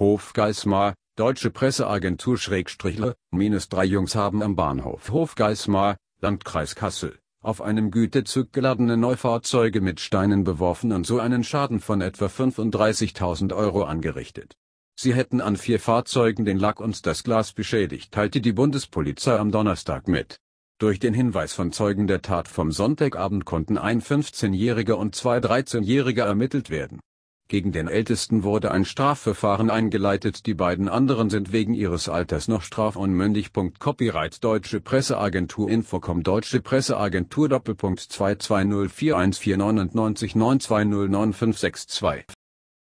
Hofgeismar, Deutsche Presseagentur Schrägstrichle, minus drei Jungs haben am Bahnhof Hofgeismar, Landkreis Kassel, auf einem Gütezug geladene Neufahrzeuge mit Steinen beworfen und so einen Schaden von etwa 35.000 Euro angerichtet. Sie hätten an vier Fahrzeugen den Lack und das Glas beschädigt, teilte die Bundespolizei am Donnerstag mit. Durch den Hinweis von Zeugen der Tat vom Sonntagabend konnten ein 15-Jähriger und zwei 13-Jährige ermittelt werden. Gegen den Ältesten wurde ein Strafverfahren eingeleitet, die beiden anderen sind wegen ihres Alters noch strafunmündig. Copyright Deutsche Presseagentur Infocom Deutsche Presseagentur Doppelpunkt 220414999920956